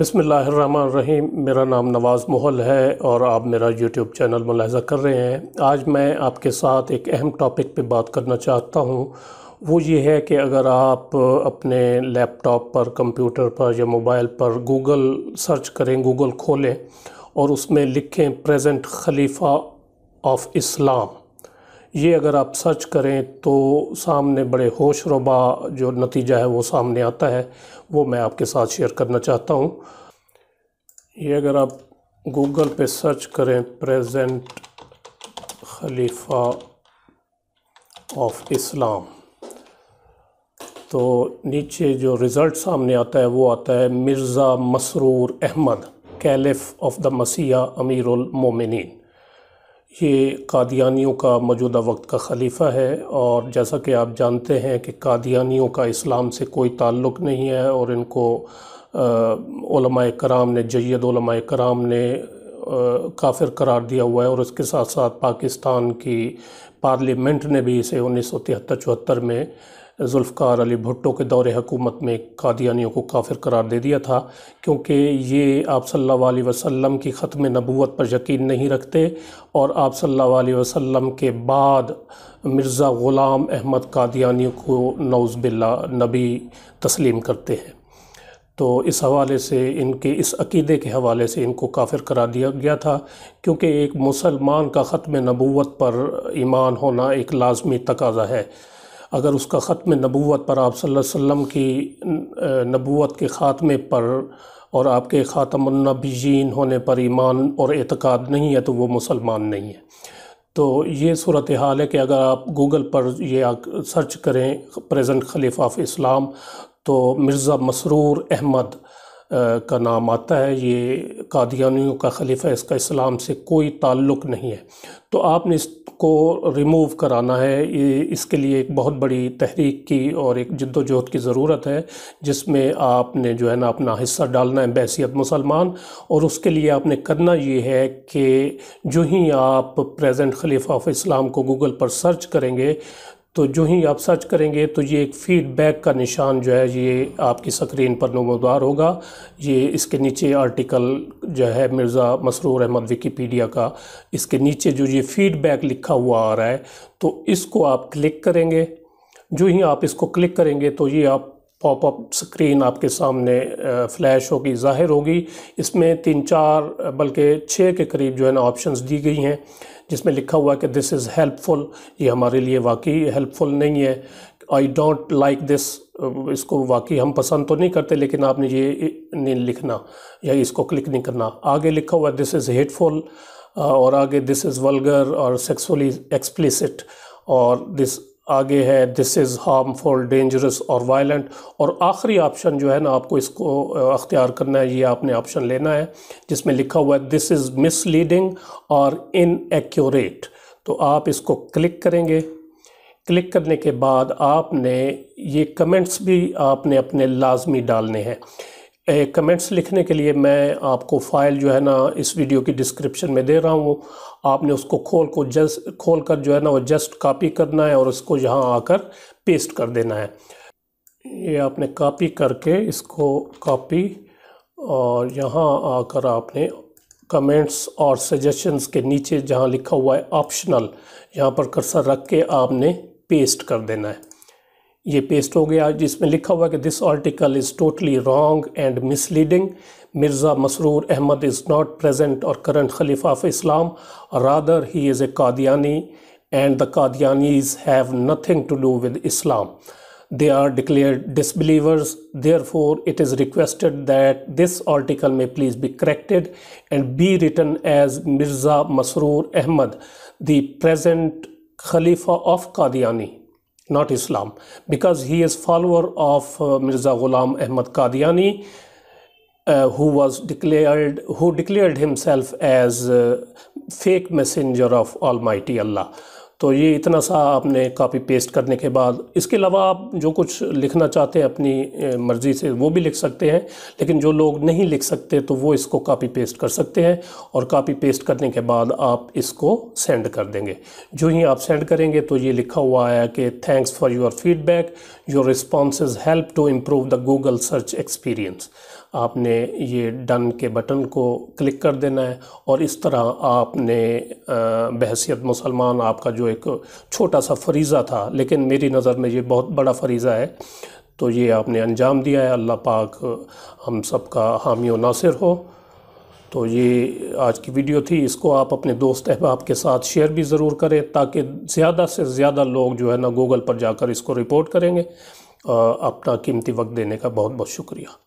बसमीम मेरा नाम नवाज़ मोहल है और आप मेरा यूट्यूब चैनल मुलाजा कर रहे हैं आज मैं आपके साथ एक अहम टॉपिक पे बात करना चाहता हूँ वो ये है कि अगर आप अपने लैपटॉप पर कंप्यूटर पर या मोबाइल पर गूगल सर्च करें गूगल खोलें और उसमें लिखें प्रेजेंट खलीफा ऑफ इस्लाम ये अगर आप सर्च करें तो सामने बड़े होशरबा जो नतीजा है वो सामने आता है वो मैं आपके साथ शेयर करना चाहता हूँ ये अगर आप गूगल पे सर्च करें प्रेजेंट खलीफा ऑफ इस्लाम तो नीचे जो रिज़ल्ट सामने आता है वो आता है Mirza Masroor Ahmad caliph of the Messiah Amirul मोमिनीन ये कादियानियों का मौजूदा वक्त का खलीफा है और जैसा कि आप जानते हैं कि कादियानियों का इस्लाम से कोई ताल्लुक़ नहीं है और इनको कराम ने जैदा कराम ने काफिर करार दिया हुआ है और उसके साथ साथ पाकिस्तान की पार्लियामेंट ने भी इसे उन्नीस सौ तिहत्तर चौहत्तर में जुल्फ़ार अली भुट्टो के दौर हकूमत में कादियानियों को काफिर करार दे दिया था क्योंकि ये आप सल्ला वसम की ख़त्म नबूत पर यकीन नहीं रखते और आप सल्ला वसम के बाद मिर्ज़ा ग़ुलाम अहमद कादियानियों को नौज़ बिल्ला नबी तस्लीम करते हैं तो इस हवाले से इनके इस अकीदे के हवाले से इनको काफिर करा दिया गया था क्योंकि एक मुसलमान का ख़त्म नबूत पर ईमान होना एक लाजमी तकाजा है अगर उसका ख़त्म नबूत पर आप वसम की नबूत के ख़ात्मे पर और आपके ख़ातमनबीन होने पर ईमान और एतक़ाद नहीं है तो वो मुसलमान नहीं है तो ये सूरत हाल है कि अगर आप गूगल पर यह सर्च करें प्रेजेंट खलीफ ऑफ इस्लाम तो मिर्ज़ा मसरूर अहमद का नाम आता है ये कादियानियों का खलीफा इसका इस्लाम से कोई ताल्लुक़ नहीं है तो आपने इस को रिमूव कराना है ये इसके लिए एक बहुत बड़ी तहरीक की और एक जद्दोजहद की ज़रूरत है जिसमें आपने जो है ना अपना हिस्सा डालना है बैसीत मुसलमान और उसके लिए आपने करना ये है कि जो ही आप प्रेजेंट खलीफा ऑफ इस्लाम को गूगल पर सर्च करेंगे तो जो ही आप सर्च करेंगे तो ये एक फ़ीडबैक का निशान जो है ये आपकी स्क्रीन पर नमोदार होगा ये इसके नीचे आर्टिकल जो है मिर्ज़ा मसरूर अहमद विकीपीडिया का इसके नीचे जो ये फ़ीडबैक लिखा हुआ आ रहा है तो इसको आप क्लिक करेंगे जो ही आप इसको क्लिक करेंगे तो ये आप पॉपअप स्क्रीन आपके सामने फ्लैश होगी ज़ाहिर होगी इसमें तीन चार बल्कि छः के करीब जो है ना ऑप्शंस दी गई हैं जिसमें लिखा हुआ है कि दिस इज़ हेल्पफुल ये हमारे लिए वाकई हेल्पफुल नहीं है आई डोंट लाइक दिस इसको वाकई हम पसंद तो नहीं करते लेकिन आपने ये नहीं लिखना या इसको क्लिक नहीं करना आगे लिखा हुआ दिस इज़ हेटफुल और आगे दिस इज़ वलगर और सेक्सुअली एक्सप्लिसिट और दिस आगे है दिस इज़ हार्मफुल डेंजरस और वायलेंट और आखिरी ऑप्शन जो है ना आपको इसको अख्तियार करना है ये आपने ऑप्शन लेना है जिसमें लिखा हुआ है दिस इज़ मिसलीडिंग और इनएक्यूरेट तो आप इसको क्लिक करेंगे क्लिक करने के बाद आपने ये कमेंट्स भी आपने अपने लाजमी डालने हैं कमेंट्स लिखने के लिए मैं आपको फ़ाइल जो है ना इस वीडियो की डिस्क्रिप्शन में दे रहा हूँ आपने उसको खोल को जस्ट खोल कर जो है ना वो जस्ट कॉपी करना है और उसको यहाँ आकर पेस्ट कर देना है ये आपने कॉपी करके इसको कॉपी और यहाँ आकर आपने कमेंट्स और सजेशंस के नीचे जहाँ लिखा हुआ है ऑप्शनल यहाँ पर कर्सर रख के आपने पेस्ट कर देना है ये पेस्ट हो गया जिसमें लिखा हुआ कि this article is totally wrong and misleading Mirza Masroor Ahmad is not present और current khalifa of Islam rather he is a Qadiani and the Qadianis have nothing to do with Islam they are declare disbelievers therefore it is requested that this article may please be corrected and be return as Mirza Masroor Ahmad the present khalifa of Qadiani not Islam, because he is follower of uh, Mirza Ghulam Ahmad Qadiani, uh, who was declared, who declared himself as uh, fake messenger of Almighty Allah. तो ये इतना सा आपने copy paste करने के बाद इसके अलावा आप जो कुछ लिखना चाहते हैं अपनी मर्ज़ी से वो भी लिख सकते हैं लेकिन जो लोग नहीं लिख सकते तो वो इसको कापी पेस्ट कर सकते हैं और कापी पेस्ट करने के बाद आप इसको सेंड कर देंगे जो ही आप सेंड करेंगे तो ये लिखा हुआ आया कि thanks for your feedback your response help to improve the Google search experience आपने ये डन के बटन को क्लिक कर देना है और इस तरह आपने बहसीत मुसलमान आपका जो एक छोटा सा फरीज़ा था लेकिन मेरी नज़र में ये बहुत बड़ा फरीज़ा है तो ये आपने अंजाम दिया है अल्लाह पाक हम सब का हामी व नासिर हो तो ये आज की वीडियो थी इसको आप अपने दोस्त अहबाब के साथ शेयर भी ज़रूर करें ताकि ज़्यादा से ज़्यादा लोग जो है ना गूगल पर जाकर इसको रिपोर्ट करेंगे अपना कीमती वक्त देने का बहुत बहुत शुक्रिया